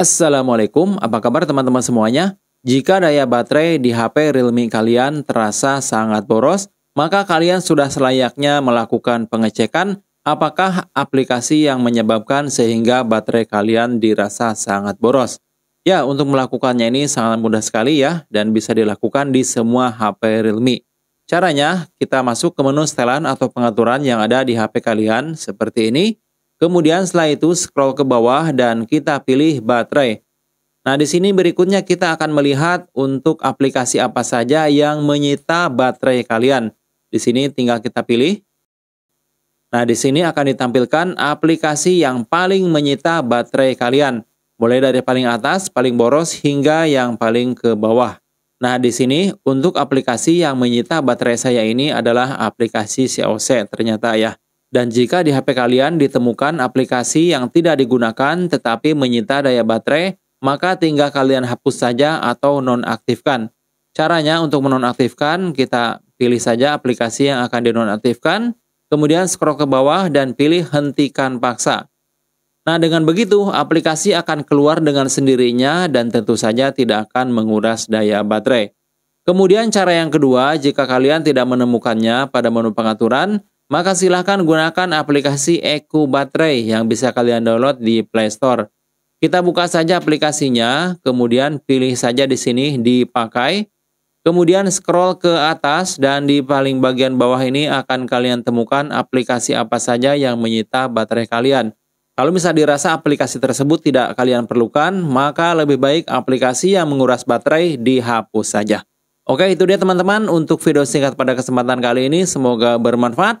Assalamualaikum, apa kabar teman-teman semuanya? Jika daya baterai di HP Realme kalian terasa sangat boros, maka kalian sudah selayaknya melakukan pengecekan apakah aplikasi yang menyebabkan sehingga baterai kalian dirasa sangat boros. Ya, untuk melakukannya ini sangat mudah sekali ya dan bisa dilakukan di semua HP Realme. Caranya, kita masuk ke menu setelan atau pengaturan yang ada di HP kalian seperti ini. Kemudian setelah itu scroll ke bawah dan kita pilih baterai. Nah, di sini berikutnya kita akan melihat untuk aplikasi apa saja yang menyita baterai kalian. Di sini tinggal kita pilih. Nah, di sini akan ditampilkan aplikasi yang paling menyita baterai kalian. Mulai dari paling atas, paling boros, hingga yang paling ke bawah. Nah, di sini untuk aplikasi yang menyita baterai saya ini adalah aplikasi COC ternyata ya. Dan jika di HP kalian ditemukan aplikasi yang tidak digunakan tetapi menyita daya baterai, maka tinggal kalian hapus saja atau nonaktifkan. Caranya untuk menonaktifkan, kita pilih saja aplikasi yang akan dinonaktifkan, kemudian scroll ke bawah dan pilih hentikan paksa. Nah, dengan begitu aplikasi akan keluar dengan sendirinya dan tentu saja tidak akan menguras daya baterai. Kemudian cara yang kedua, jika kalian tidak menemukannya pada menu pengaturan, maka silahkan gunakan aplikasi Eco Baterai yang bisa kalian download di Play Store. Kita buka saja aplikasinya, kemudian pilih saja di sini dipakai, kemudian scroll ke atas dan di paling bagian bawah ini akan kalian temukan aplikasi apa saja yang menyita baterai kalian. Kalau misalnya dirasa aplikasi tersebut tidak kalian perlukan, maka lebih baik aplikasi yang menguras baterai dihapus saja. Oke, itu dia teman-teman untuk video singkat pada kesempatan kali ini. Semoga bermanfaat.